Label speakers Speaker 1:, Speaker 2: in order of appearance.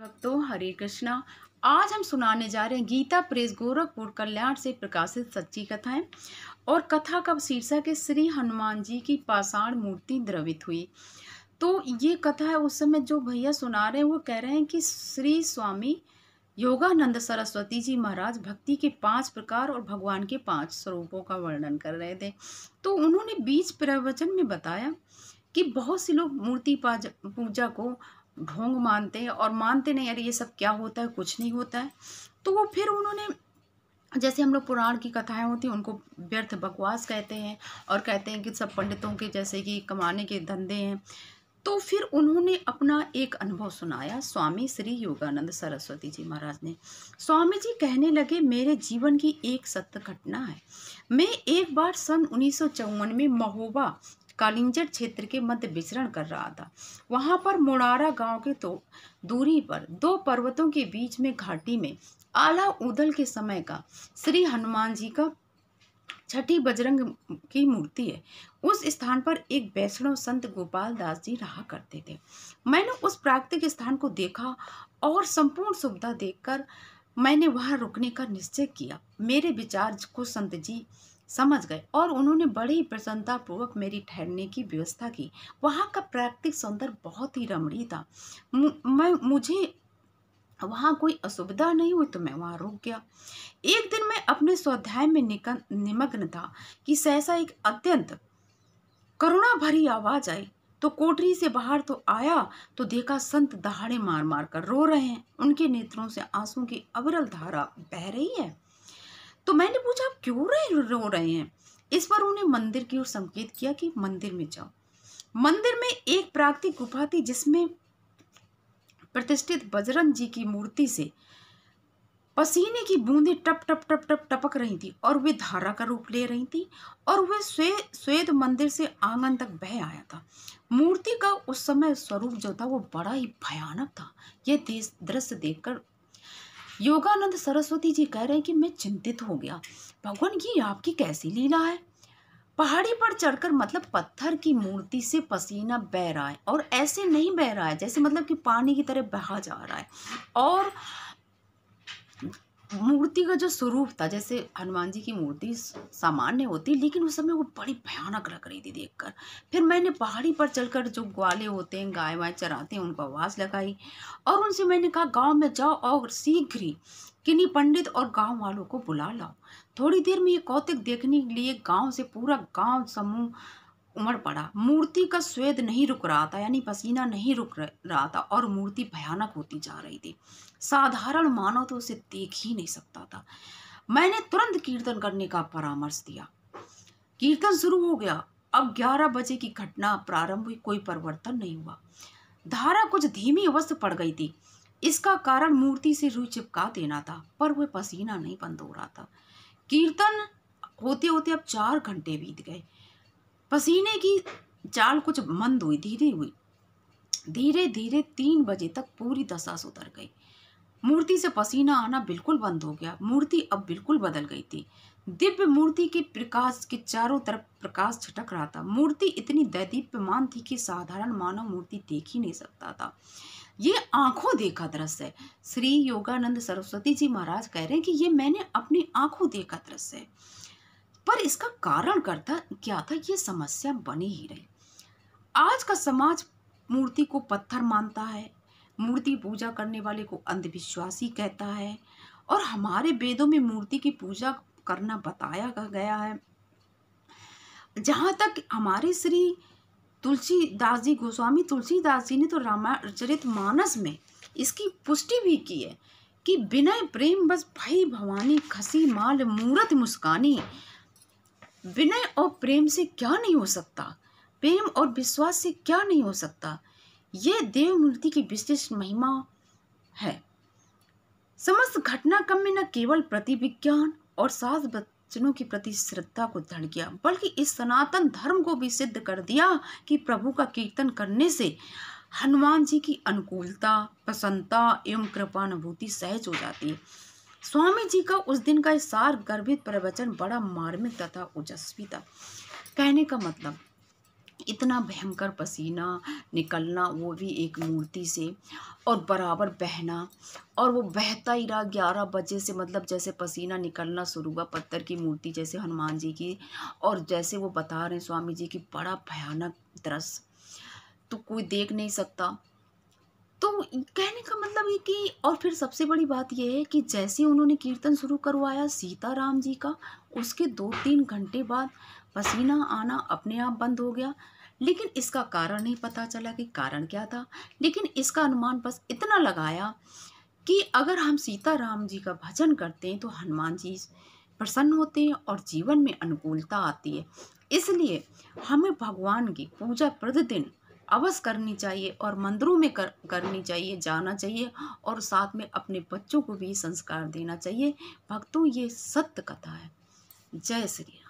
Speaker 1: भक्तों हरे कृष्णा आज हम सुनाने जा रहे हैं गीता प्रेस गोरखपुर कल्याण से प्रकाशित सच्ची कथाएं और कथा का शीर्षक है श्री हनुमान जी की पाषाण मूर्ति द्रवित हुई तो ये कथा है उस समय जो भैया सुना रहे हैं वो कह रहे हैं कि श्री स्वामी योगानंद सरस्वती जी महाराज भक्ति के पांच प्रकार और भगवान के पांच स्वरूपों का वर्णन कर रहे थे तो उन्होंने बीच प्रवचन में बताया कि बहुत से लोग मूर्ति पूजा को ढोंग मानते हैं और मानते नहीं अरे ये सब क्या होता है कुछ नहीं होता है तो वो फिर उन्होंने जैसे हम लोग पुराण की कथाएं होती हैं उनको व्यर्थ बकवास कहते हैं और कहते हैं कि सब पंडितों के जैसे कि कमाने के धंधे हैं तो फिर उन्होंने अपना एक अनुभव सुनाया स्वामी श्री योगानंद सरस्वती जी महाराज ने स्वामी जी कहने लगे मेरे जीवन की एक सत्य घटना है मैं एक बार सन उन्नीस में महोबा कालिंजर क्षेत्र के मध्य विचरण कर रहा था वहां पर मोड़ारा गांव के तो दूरी पर दो पर्वतों के बीच में घाटी में आला उदल के समय का श्री हनुमान जी का छठी बजरंग की मूर्ति है उस स्थान पर एक वैष्णव संत गोपाल दास जी रहा करते थे मैंने उस प्राकृतिक स्थान को देखा और संपूर्ण सुविधा देखकर मैंने वहां रुकने का निश्चय किया मेरे विचार को संत जी समझ गए और उन्होंने बड़ी प्रसन्नतापूर्वक मेरी ठहरने की व्यवस्था की वहाँ का प्राकृतिक सौंदर्य बहुत ही रमणीय था मैं मुझे वहाँ कोई असुविधा नहीं हुई तो मैं वहाँ रुक गया एक दिन मैं अपने स्वाध्याय में निमग्न था कि सहसा एक अत्यंत करुणा भरी आवाज आई तो कोठरी से बाहर तो आया तो देखा संत दहाड़े मार मार कर रो रहे हैं उनके नेत्रों से आंसू की अविरल धारा बह रही है तो मैंने पूछा आप क्यों रहे रो रहे हैं इस पर उन्हें मंदिर की ओर संकेत किया कि मंदिर में जाओ मंदिर में एक प्राकृतिक गुफा थी जिसमें प्रतिष्ठित बजरंग जी की मूर्ति से पसीने की बूंदें टप टप टप टप टपक रही थी और वे धारा का रूप ले रही थी और वह स्वे श्वेत मंदिर से आंगन तक बह आया था मूर्ति का उस समय स्वरूप जो था वो बड़ा ही भयानक था यह दृश्य देखकर योगानंद सरस्वती जी कह रहे हैं कि मैं चिंतित हो गया भगवान ये आपकी कैसी लीला है पहाड़ी पर चढ़कर मतलब पत्थर की मूर्ति से पसीना बह रहा है और ऐसे नहीं बह रहा है जैसे मतलब कि पानी की तरह बहा जा रहा है और मूर्ति का जो स्वरूप था जैसे हनुमान जी की मूर्ति सामान्य होती लेकिन उस समय वो बड़ी भयानक लग रही थी देखकर फिर मैंने पहाड़ी पर चलकर जो ग्वाले होते हैं गाय वाय चराते हैं उनको आवाज़ लगाई और उनसे मैंने कहा गांव में जाओ और शीघ्र ही किन्हीं पंडित और गांव वालों को बुला लाओ थोड़ी देर में ये कौतिक देखने के लिए गाँव से पूरा गाँव समूह उमड़ पड़ा मूर्ति का स्वेद नहीं रुक रहा था यानी पसीना नहीं रुक रहा था और मूर्ति भयानक होती जा रही थी साधारण मानव तो उसे देख ही नहीं सकता था मैंने तुरंत कीर्तन करने का परामर्श दिया कीर्तन शुरू हो गया अब ग्यारह बजे की घटना प्रारंभ हुई कोई परिवर्तन नहीं हुआ धारा कुछ धीमी अवस्थ पड़ गई थी इसका कारण मूर्ति से रुई चिपका देना था पर वह पसीना नहीं बंद हो रहा था कीर्तन होते होते अब चार घंटे बीत गए पसीने की चाल कुछ मंद हुई धीरे हुई धीरे धीरे तीन बजे तक पूरी दशा सुधर गई मूर्ति से पसीना आना बिल्कुल बंद हो गया मूर्ति अब बिल्कुल बदल गई थी दिव्य मूर्ति के प्रकाश के चारों तरफ प्रकाश छटक रहा था मूर्ति इतनी दैदीप्यमान थी कि साधारण मानव मूर्ति देख ही नहीं सकता था ये आंखों देखा दृश्य है श्री योगानंद सरस्वती जी महाराज कह रहे हैं कि ये मैंने अपनी आंखों देखा दृश्य है पर इसका कारण करता क्या था ये समस्या बनी ही रही आज का समाज मूर्ति को पत्थर मानता है मूर्ति पूजा करने वाले को अंधविश्वासी कहता है और हमारे वेदों में मूर्ति की पूजा करना बताया गया है जहाँ तक हमारे श्री तुलसीदास जी गोस्वामी तुलसीदास जी ने तो रामाचरित मानस में इसकी पुष्टि भी की है कि बिना प्रेम बस भाई भवानी खसी माल मूरत मुस्कानी विनय और प्रेम से क्या नहीं हो सकता प्रेम और विश्वास से क्या नहीं हो सकता यह देवमूर्ति की विशेष महिमा है समस्त घटनाक्रम में न केवल प्रति विज्ञान और सास वचनों के प्रति श्रद्धा को धड़ गया बल्कि इस सनातन धर्म को भी सिद्ध कर दिया कि प्रभु का कीर्तन करने से हनुमान जी की अनुकूलता प्रसन्नता एवं कृपानुभूति सहज हो जाती है स्वामी जी का उस दिन का सार गर्भित प्रवचन बड़ा मार्मिक तथा ओजस्वी था कहने का मतलब इतना भयंकर पसीना निकलना वो भी एक मूर्ति से और बराबर बहना और वो बहता ही रहा ग्यारह बजे से मतलब जैसे पसीना निकलना शुरू हुआ पत्थर की मूर्ति जैसे हनुमान जी की और जैसे वो बता रहे हैं स्वामी जी की बड़ा भयानक दृश्य तो कोई देख नहीं सकता तो कहने का मतलब है कि और फिर सबसे बड़ी बात यह है कि जैसे उन्होंने कीर्तन शुरू करवाया सीताराम जी का उसके दो तीन घंटे बाद पसीना आना अपने आप बंद हो गया लेकिन इसका कारण नहीं पता चला कि कारण क्या था लेकिन इसका अनुमान बस इतना लगाया कि अगर हम सीताराम जी का भजन करते हैं तो हनुमान जी प्रसन्न होते हैं और जीवन में अनुकूलता आती है इसलिए हमें भगवान की पूजा प्रतिदिन अवश्य करनी चाहिए और मंदिरों में कर करनी चाहिए जाना चाहिए और साथ में अपने बच्चों को भी संस्कार देना चाहिए भक्तों ये सत्य कथा है जय श्री राम